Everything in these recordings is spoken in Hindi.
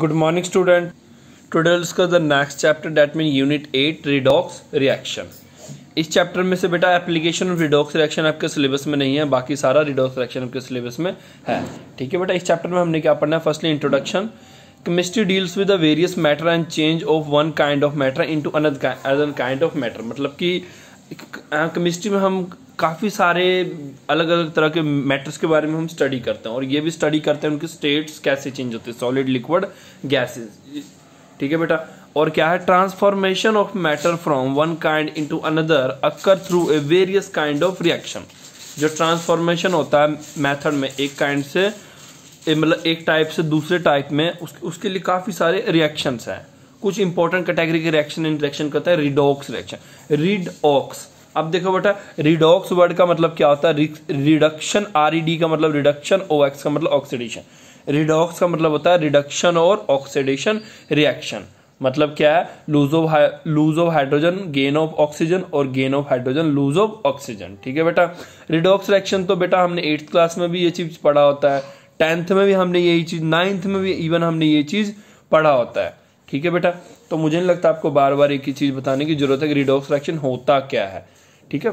good morning student Today we'll discuss the next chapter that means unit 8 redox इस चैप्टर में से बेटा एप्लीकेशन ऑफ रिडॉक्स रिएक्शन आपके सिलेबस में नहीं है बाकी सारा रिडॉक्स रिएक्शन आपके सिलेबस में है ठीक है बेटा इस चैप्टर में हमने क्या पढ़ना है firstly introduction chemistry deals with the various matter and change of one kind of matter into another kind of matter मतलब कि केमिस्ट्री हाँ, में हम काफ़ी सारे अलग अलग तरह के मैटर्स के बारे में हम स्टडी करते हैं और ये भी स्टडी करते हैं उनके स्टेट्स कैसे चेंज होते हैं सॉलिड लिक्विड गैसेस ठीक है बेटा और क्या है transformation of matter from one kind into another occur through a various kind of reaction जो ट्रांसफॉर्मेशन होता है मैथड में एक काइंड से मतलब एक टाइप से दूसरे टाइप में उस, उसके लिए काफ़ी सारे रिएक्शंस हैं कुछ इंपॉर्टेंट कैटेगरी के रिएक्शन इंट्रेक्शन करता है रिडोक्स रिएक्शन रिडॉक्स अब देखो बेटा रिडॉक्स वर्ड का मतलब क्या होता है रिडक्शन आर e का मतलब रिडक्शन ओ का मतलब ऑक्सीडेशन रिडॉक्स का मतलब होता है रिडक्शन और ऑक्सीडेशन रिएक्शन मतलब क्या है lose of lose of hydrogen gain of oxygen और gain of hydrogen lose of oxygen ठीक है बेटा रिडॉक्स रिएक्शन तो बेटा हमने एट्थ क्लास में भी ये चीज पढ़ा होता है टेंथ में भी हमने यही चीज नाइन्थ में भी इवन हमने ये चीज पढ़ा होता है ठीक है बेटा तो मुझे नहीं लगता आपको बार बार एक ही चीज़ बताने की जरूरत है कि रिडॉक्स रिएक्शन होता क्या है ठीक है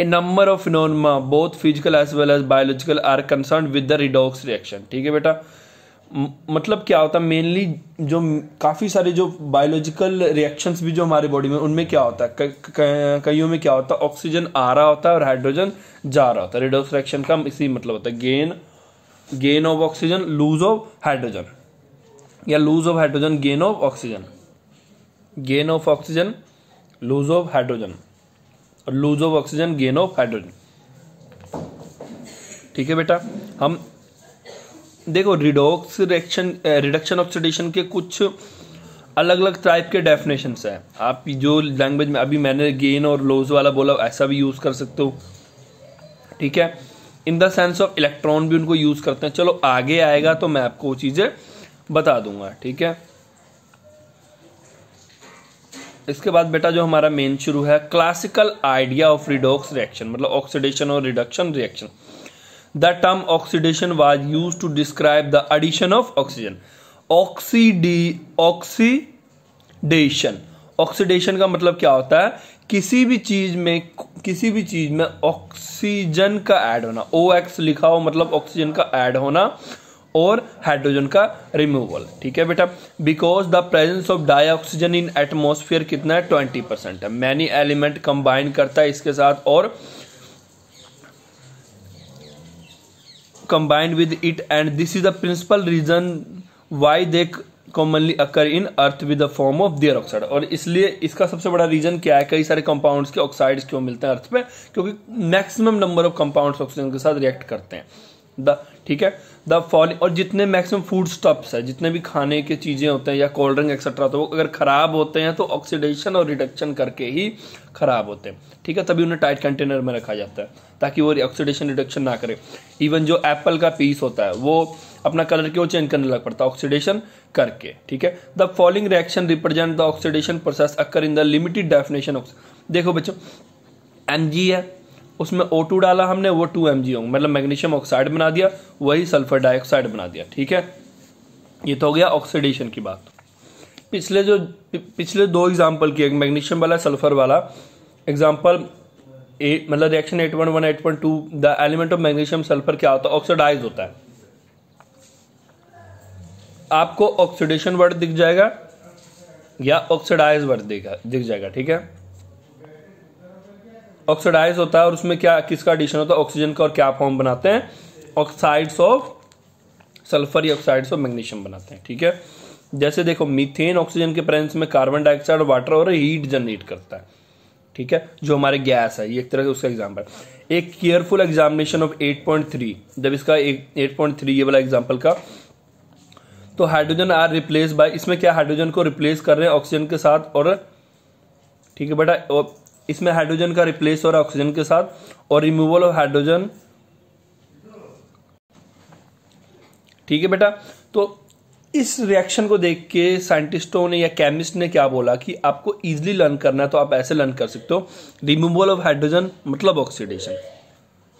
a number of phenomena both physical as well as biological are concern with the redox reaction ठीक है बेटा मतलब क्या होता है मेनली जो काफ़ी सारे जो बायोलॉजिकल रिएक्शंस भी जो हमारे बॉडी में उनमें क्या होता है कईयों में क्या होता है ऑक्सीजन आ रहा होता है और हाइड्रोजन जा रहा होता है रिडोक्स रिएक्शन का इसी मतलब होता है gain gain of oxygen lose of hydrogen या lose of hydrogen gain of oxygen gain of oxygen lose of hydrogen और lose of oxygen gain of hydrogen ठीक है बेटा हम देखो रिडोक्स रिएक्शन रिडक्शन ऑक्सीडेशन के कुछ अलग अलग टाइप के डेफिनेशन है आप जो लैंग्वेज में अभी मैंने गेन और लोज वाला बोला ऐसा भी यूज़ कर सकते हो ठीक है in the sense of electron भी उनको यूज़ करते हैं चलो आगे आएगा तो मैं आपको वो चीज़ें बता दूंगा ठीक है इसके बाद बेटा जो हमारा मेन शुरू है classical idea of redox reaction मतलब ऑक्सीडेशन और reduction reaction the term oxidation was use to describe the addition of oxygen oxide oxidation oxidation का मतलब क्या होता है किसी भी चीज़ में किसी भी चीज़ में ऑक्सीजन का ऐड होना ओ एक्स लिखा हो मतलब ऑक्सीजन का ऐड होना और हाइड्रोजन का रिमूवल ठीक है बेटा because the presence of di oxygen in atmosphere कितना है ट्वेंटी परसेंट है मैनी एलिमेंट कंबाइन करता है इसके साथ और combined with it and this is the principal reason why they commonly occur in earth with the form of their oxide और इसलिए इसका सबसे बड़ा रीजन क्या है कई सारे कंपाउंड्स के ऑक्साइड्स क्यों मिलते हैं अर्थ पे क्योंकि maximum number of compounds oxygen के साथ रिएक्ट करते हैं द ठीक है द फॉल और जितने मैक्सिमम फूड स्टॉप्स है जितने भी खाने के चीज़ें होते हैं या कोल्ड ड्रिंक एक्सेट्रा तो वो अगर ख़राब होते हैं तो ऑक्सीडेशन और रिडक्शन करके ही ख़राब होते हैं ठीक है तभी उन्हें टाइट कंटेनर में रखा जाता है ताकि वो ऑक्सीडेशन रिडक्शन ना करे इवन जो एप्पल का पीस होता है वो अपना कलर क्यों चेंज करने लग पड़ता है ऑक्सीडेशन करके ठीक है the following reaction represent the oxidation process occur in the limited definition of देखो बच्चों एम है उसमें ओ टू डाला हमने वो टू एम जी मतलब मैग्नीशियम ऑक्साइड बना दिया वही सल्फर डाइऑक्साइड बना दिया ठीक है ये तो हो गया ऑक्सीडेशन की बात पिछले जो पिछले दो एग्जाम्पल किए मैग्नीशियम वाला सल्फर वाला एग्जाम्पल ए मतलब reaction eight one one eight point two the element of magnesium sulphur क्या होता है ऑक्सीडाइज होता है आपको ऑक्सीडेशन वर्ड दिख जाएगा या ऑक्सीडाइज वर्ड दिख जाएगा ठीक है ऑक्सीडाइज होता है और उसमें क्या किसका एडिशन होता है ऑक्सीजन का और क्या फॉर्म बनाते हैं ऑक्साइड्स ऑफ सल्फर या ऑक्साइड्स ऑफ मैग्नीशियम बनाते हैं ठीक है जैसे देखो मीथेन ऑक्सीजन के प्रेजेंस में कार्बन डाइऑक्साइड और वाटर और हीट जनरेट करता है ठीक है जो हमारे गैस है ये एक तरह से उसका एग्जाम्पल एक केयरफुल एग्जामिनेशन ऑफ 8.3 जब इसका एक 8.3 ये वाला एग्जाम्पल का तो हाइड्रोजन आर रिप्लेस बाय इसमें क्या हाइड्रोजन को रिप्लेस कर रहे हैं ऑक्सीजन के साथ और ठीक है बेटा इसमें हाइड्रोजन का रिप्लेस हो रहा है ऑक्सीजन के साथ और रिमूवल ऑफ हाइड्रोजन ठीक है बेटा तो इस रिएक्शन को देख के साइंटिस्टों ने या केमिस्ट ने क्या बोला कि आपको इजीली लर्न करना है तो आप ऐसे लर्न कर सकते हो रिमूवल ऑफ हाइड्रोजन मतलब ऑक्सीडेशन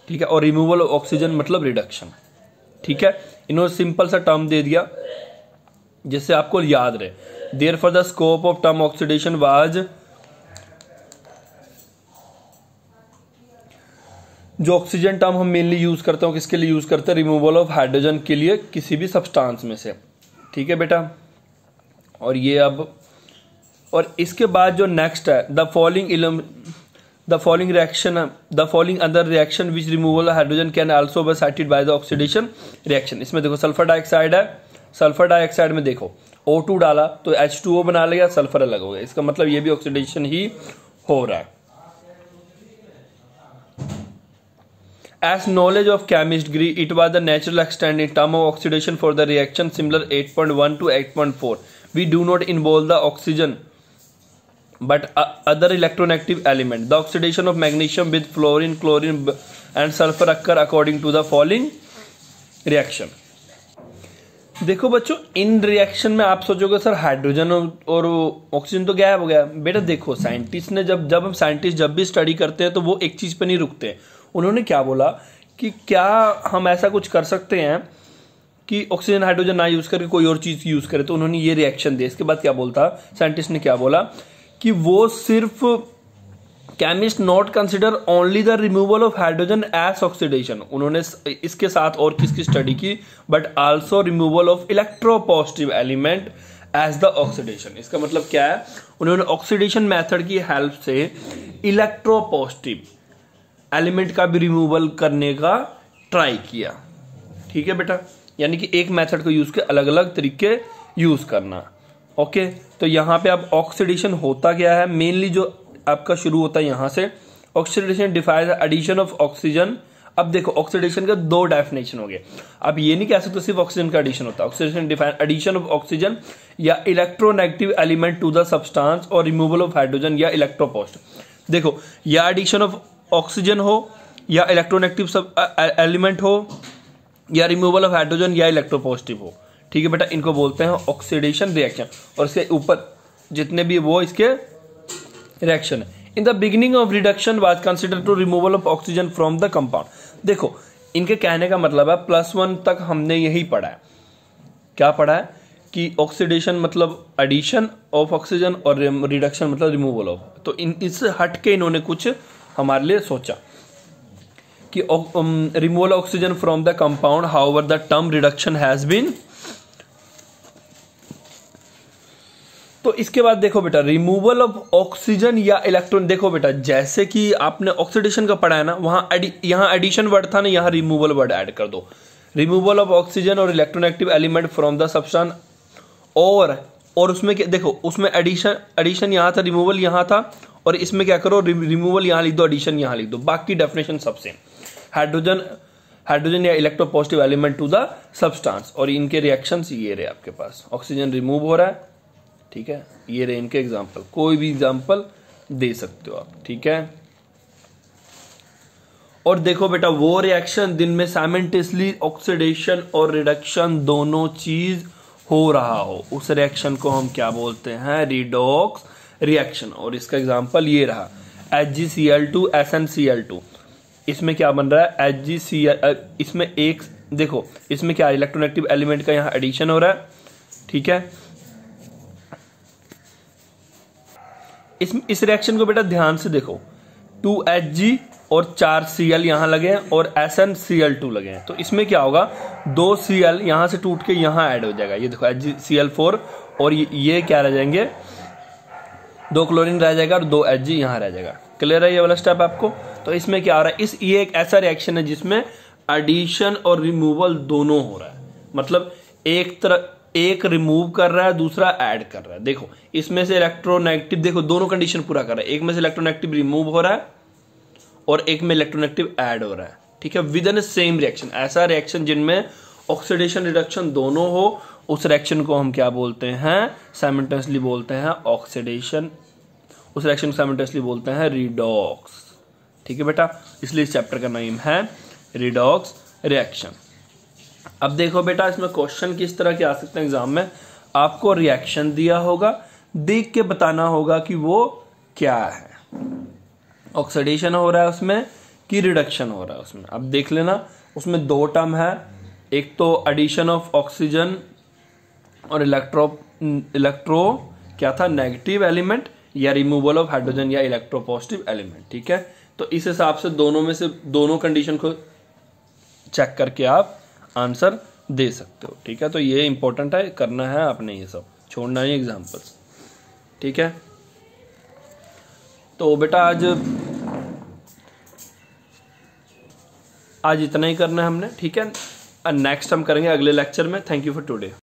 ठीक है और रिमूवल ऑफ ऑक्सीजन मतलब रिडक्शन ठीक है इन्होंने सिंपल सा टर्म दे दिया जिससे आपको याद रहे there for the scope of term oxidation was जो ऑक्सीजन टर्म हम मेनली यूज़ करते हैं किसके लिए यूज़ करते हैं रिमूवल ऑफ हाइड्रोजन के लिए किसी भी सब्सटेंस में से ठीक है बेटा और ये अब और इसके बाद जो नेक्स्ट है द फॉलोइंग इलम the following reaction the following other reaction which removal hydrogen can also be by the oxidation reaction इसमें देखो सल्फर डाइऑक्साइड है सल्फर डाइऑक्साइड में देखो O2 डाला तो H2O बना लिया सल्फर अलग हो गया इसका मतलब ये भी ऑक्सीडेशन ही हो रहा है as knowledge of chemistry it was the natural extend in term of oxidation for the reaction similar eight point one to eight point four we do not involve the oxygen but other electronegative element the oxidation of magnesium with fluorine chlorine and sulphur occur according to the following reaction देखो बच्चो इन रिएक्शन में आप सोचोगे सर हाइड्रोजन और ऑक्सीजन तो गायब हो गया बेटा देखो साइंटिस्ट ने जब जब हम साइंटिस्ट जब भी स्टडी करते हैं तो वो एक चीज पर नहीं रुकते हैं उन्होंने क्या बोला कि क्या हम ऐसा कुछ कर सकते हैं कि ऑक्सीजन हाइड्रोजन ना यूज़ करके कोई और चीज़ यूज़ करे तो उन्होंने ये रिएक्शन दिया इसके बाद क्या बोलता साइंटिस्ट ने क्या बोला कि वो सिर्फ chemist not consider only the removal of hydrogen as oxidation उन्होंने इसके साथ और की स्टडी की but also removal of positive element as the oxidation इसका मतलब क्या है उन्होंने ऑक्सीडेशन मेथड की हेल्प से पॉजिटिव एलिमेंट का भी रिमूवल करने का ट्राई किया ठीक है बेटा यानी कि एक मेथड को यूज़ के अलग अलग तरीके यूज़ करना ओके तो यहाँ पे आप ऑक्सीडेशन होता क्या है मेनली जो आपका शुरू होता है यहाँ से oxidation defines addition of oxygen अब देखो ऑक्सीडेशन का दो डेफिनेशन हो गए अब ये नहीं कह सकते सिर्फ ऑक्सीजन का एडिशन होता है oxidation define addition of oxygen या electronegative element to the substance और रिमूवल ऑफ हाइड्रोजन या इलेक्ट्रोपोस्ट देखो या एडिशन ऑफ ऑक्सीजन हो या इलेक्ट्रोनेगेटिव सब एलिमेंट हो या रिमूवल ऑफ हाइड्रोजन या इलेक्ट्रो पॉजिटिव हो ठीक है बेटा इनको बोलते हैं ऑक्सीडेशन रिएक्शन और इसके ऊपर जितने भी वो इसके रिएक्शन है in the beginning of reduction was consider to removal of oxygen from the compound देखो इनके कहने का मतलब है प्लस वन तक हमने यही पढ़ा है क्या पढ़ा है कि ऑक्सीडेशन मतलब एडिशन ऑफ ऑक्सीजन और रिडक्शन मतलब रिमूवल ऑफ तो इन इससे हट के इन्होंने कुछ हमारे लिए सोचा कि removal oxygen from the compound however the term reduction has been तो इसके बाद देखो बेटा रिमूवल ऑफ ऑक्सीजन या इलेक्ट्रॉन देखो बेटा जैसे कि आपने ऑक्सीडेशन का पढ़ा है ना वहां एडि, यहां एडिशन वर्ड था ना यहां रिमूवल वर्ड ऐड कर दो रिमूवल ऑफ ऑक्सीजन और electron active element from the substance और और उसमें देखो उसमें एडिशन एडिशन यहां था रिमूवल यहां था और इसमें क्या करो रिमूवल यहां लिख दो एडिशन यहां लिख दो बाकी डेफिनेशन सबसे हाइड्रोजन हाइड्रोजन या electro positive element to the substance और इनके रिएक्शन ये रहे आपके पास ऑक्सीजन रिमूव हो रहा है ठीक है ये रहे इनके एग्जाम्पल कोई भी एग्जाम्पल दे सकते हो आप ठीक है और देखो बेटा वो रिएक्शन दिन में साइमेंटेसली ऑक्सीडेशन और रिडक्शन दोनों चीज हो रहा हो उस रिएक्शन को हम क्या बोलते हैं रिडोक्स रिएक्शन और इसका एग्जाम्पल ये रहा H G C L two S N C L two इसमें क्या बन रहा है एच जी सी एल इसमें एक देखो इसमें क्या इलेक्ट्रोनेगेटिव एलिमेंट का यहाँ एडिशन हो रहा है ठीक है इस इस रिएक्शन को बेटा ध्यान से देखो टू एच जी और चार सी एल यहाँ लगे हैं और S N C L two लगे हैं तो इसमें क्या होगा दो सी एल यहाँ से टूट के यहाँ ऐड हो जाएगा ये देखो H G C L four और ये, ये क्या रह जाएंगे दो क्लोरीन रह जाएगा और दो एच जी यहाँ रह जाएगा क्लियर है ये वाला स्टेप आपको तो इसमें क्या हो रहा है इस ये एक ऐसा रिएक्शन है जिसमें एडिशन और रिमूवल दोनों हो रहा है मतलब एक तरह एक रिमूव कर रहा है दूसरा ऐड कर रहा है देखो इसमें से इलेक्ट्रोनेगेटिव देखो दोनों कंडीशन पूरा कर रहा है एक में से इलेक्ट्रोनेगेटिव रिमूव हो रहा है और एक में इलेक्ट्रोनेगेटिव ऐड हो रहा है ठीक है विद इन सेम रिएक्शन ऐसा रिएक्शन जिनमें ऑक्सीडेशन रिडक्शन दोनों हो उस रिएक्शन को हम क्या बोलते हैं साइमल्टेनियसली बोलते हैं ऑक्सीडेशन उस रिएक्शन को साइमल्टेनियसली बोलते हैं रिडॉक्स ठीक है बेटा इसलिए इस चैप्टर का नाम है रिडॉक्स रिएक्शन अब देखो बेटा इसमें क्वेश्चन किस तरह के आ सकते हैं एग्जाम में आपको रिएक्शन दिया होगा देख के बताना होगा कि वो क्या है ऑक्सीडेशन हो रहा है उसमें कि रिडक्शन हो रहा है उसमें अब देख लेना उसमें दो टर्म है एक तो एडिशन ऑफ ऑक्सीजन और इलेक्ट्रो इलेक्ट्रो क्या था नेगेटिव एलिमेंट या रिमूवल ऑफ हाइड्रोजन या इलेक्ट्रो पॉजिटिव एलिमेंट ठीक है तो इस हिसाब से दोनों में से दोनों कंडीशन को चेक करके आप आंसर दे सकते हो ठीक है तो ये इंपॉर्टेंट है करना है आपने ये सब छोड़ना ही एग्जाम्पल्स ठीक है तो बेटा आज आज इतना ही करना है हमने ठीक है नेक्स्ट हम करेंगे अगले लेक्चर में थैंक यू फॉर टुडे